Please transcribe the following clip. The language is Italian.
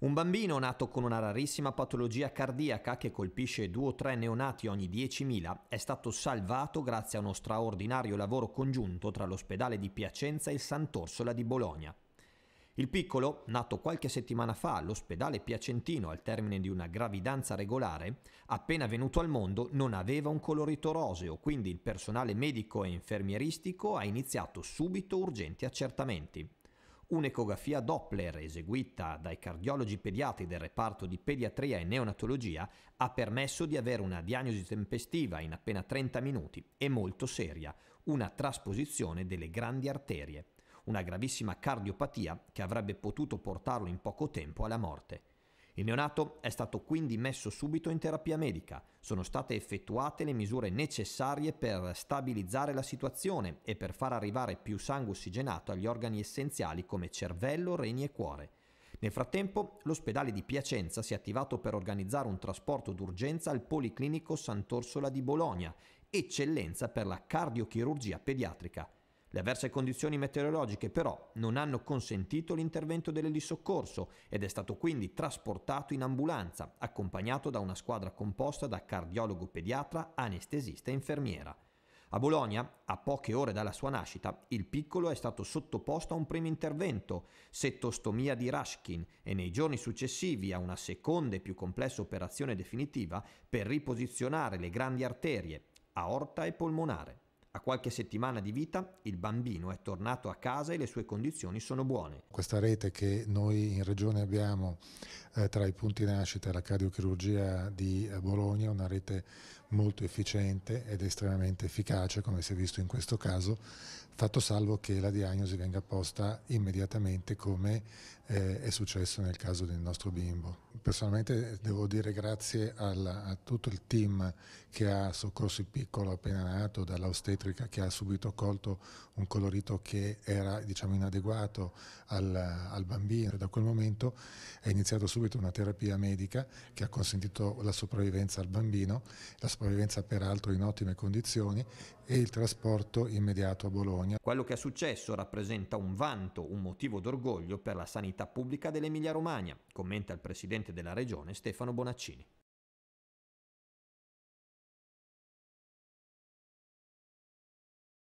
Un bambino nato con una rarissima patologia cardiaca che colpisce due o tre neonati ogni 10.000 è stato salvato grazie a uno straordinario lavoro congiunto tra l'ospedale di Piacenza e il Sant'Orsola di Bologna. Il piccolo, nato qualche settimana fa all'ospedale piacentino al termine di una gravidanza regolare, appena venuto al mondo non aveva un colorito roseo, quindi il personale medico e infermieristico ha iniziato subito urgenti accertamenti un'ecografia Doppler eseguita dai cardiologi pediatri del reparto di pediatria e neonatologia ha permesso di avere una diagnosi tempestiva in appena 30 minuti e molto seria, una trasposizione delle grandi arterie, una gravissima cardiopatia che avrebbe potuto portarlo in poco tempo alla morte. Il neonato è stato quindi messo subito in terapia medica, sono state effettuate le misure necessarie per stabilizzare la situazione e per far arrivare più sangue ossigenato agli organi essenziali come cervello, reni e cuore. Nel frattempo, l'ospedale di Piacenza si è attivato per organizzare un trasporto d'urgenza al Policlinico Sant'Orsola di Bologna, eccellenza per la cardiochirurgia pediatrica. Le avverse condizioni meteorologiche però non hanno consentito l'intervento delle di soccorso ed è stato quindi trasportato in ambulanza, accompagnato da una squadra composta da cardiologo pediatra, anestesista e infermiera. A Bologna, a poche ore dalla sua nascita, il piccolo è stato sottoposto a un primo intervento, settostomia di Rashkin, e nei giorni successivi a una seconda e più complessa operazione definitiva per riposizionare le grandi arterie, aorta e polmonare. A qualche settimana di vita il bambino è tornato a casa e le sue condizioni sono buone. Questa rete che noi in regione abbiamo eh, tra i punti nascita e la cardiochirurgia di eh, Bologna, è una rete molto efficiente ed estremamente efficace, come si è visto in questo caso, fatto salvo che la diagnosi venga posta immediatamente come eh, è successo nel caso del nostro bimbo. Personalmente eh, devo dire grazie al, a tutto il team che ha soccorso il piccolo appena nato, dall'ostetrica che ha subito colto un colorito che era diciamo, inadeguato al, al bambino. Da quel momento è iniziata subito una terapia medica che ha consentito la sopravvivenza al bambino, la sopravvivenza peraltro in ottime condizioni e il trasporto immediato a Bologna Campania. Quello che è successo rappresenta un vanto, un motivo d'orgoglio per la sanità pubblica dell'Emilia Romagna, commenta il presidente della regione Stefano Bonaccini.